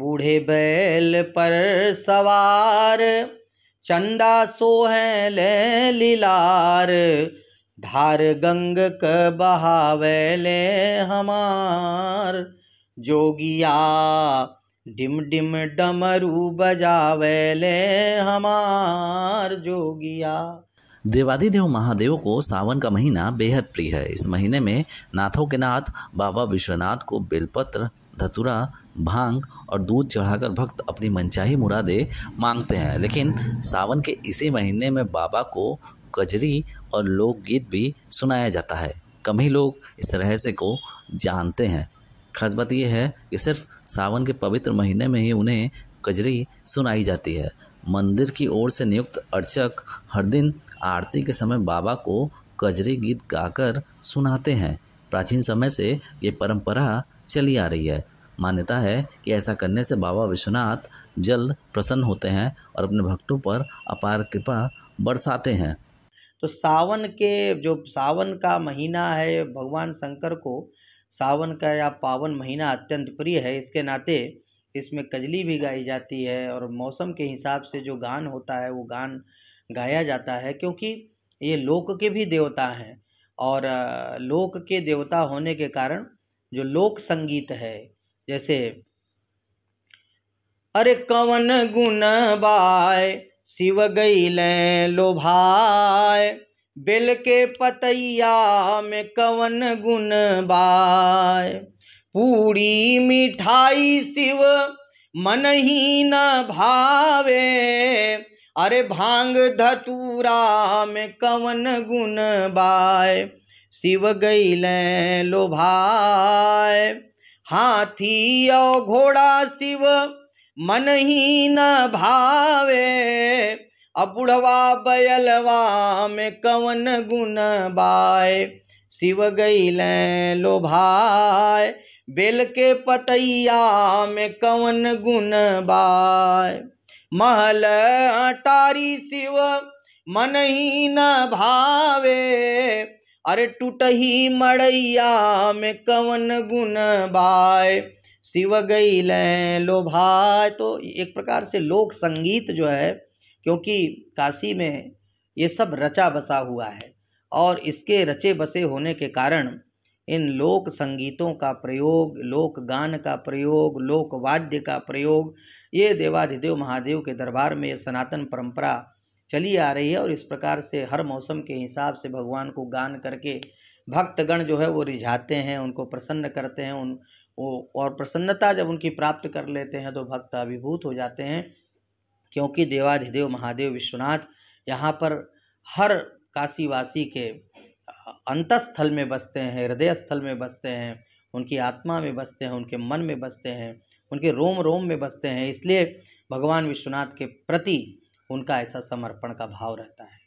बूढ़े बैल पर सवार चंदा सोहल लीलार धार गंग क बहावैले हमार जोगिया डिम डिम डमरू बजावैले हमार जोगिया देवादिदेव महादेव को सावन का महीना बेहद प्रिय है इस महीने में नाथों के नाथ बाबा विश्वनाथ को बेलपत्र धतुरा भांग और दूध चढ़ाकर भक्त अपनी मनचाही मुरादे मांगते हैं लेकिन सावन के इसी महीने में बाबा को कजरी और लोकगीत भी सुनाया जाता है कम ही लोग इस रहस्य को जानते हैं खास बात यह है कि सिर्फ सावन के पवित्र महीने में ही उन्हें कजरी सुनाई जाती है मंदिर की ओर से नियुक्त अर्चक हर दिन आरती के समय बाबा को कजरी गीत गाकर सुनाते हैं प्राचीन समय से ये परंपरा चली आ रही है मान्यता है कि ऐसा करने से बाबा विश्वनाथ जल प्रसन्न होते हैं और अपने भक्तों पर अपार कृपा बरसाते हैं तो सावन के जो सावन का महीना है भगवान शंकर को सावन का या पावन महीना अत्यंत प्रिय है इसके नाते इसमें कजली भी गाई जाती है और मौसम के हिसाब से जो गान होता है वो गान गाया जाता है क्योंकि ये लोक के भी देवता हैं और लोक के देवता होने के कारण जो लोक संगीत है जैसे अरे कवन गुण बाय शिव लो लोभाय बिल के पतैया में कवन गुण बाय पूरी मिठाई शिव मन ही न भावे अरे भांग धतूरा में कवन गुण बाय शिव गैल लोभाय हाथी और घोड़ा शिव मन ही न भावे अबुढ़वा बयलवा में कवन गुण बाय शिव गैल लोभाय बेल के पतैया में कवन गुण बाय महल अटारी शिव मन ही न भावे अरे टूट ही मड़ैया में कवन गुण बाय शिव गई लो भाई तो एक प्रकार से लोक संगीत जो है क्योंकि काशी में ये सब रचा बसा हुआ है और इसके रचे बसे होने के कारण इन लोक संगीतों का प्रयोग लोक गान का प्रयोग लोक वाद्य का प्रयोग ये देवाधिदेव महादेव के दरबार में सनातन परंपरा चली आ रही है और इस प्रकार से हर मौसम के हिसाब से भगवान को गान करके भक्तगण जो है वो रिझाते हैं उनको प्रसन्न करते हैं उन वो और प्रसन्नता जब उनकी प्राप्त कर लेते हैं तो भक्त अभिभूत हो जाते हैं क्योंकि देवाधिदेव महादेव विश्वनाथ यहाँ पर हर काशीवासी के अंतस्थल में बसते हैं हृदय स्थल में बसते हैं उनकी आत्मा में बसते हैं उनके मन में बसते हैं उनके रोम रोम में बसते हैं इसलिए भगवान विश्वनाथ के प्रति उनका ऐसा समर्पण का भाव रहता है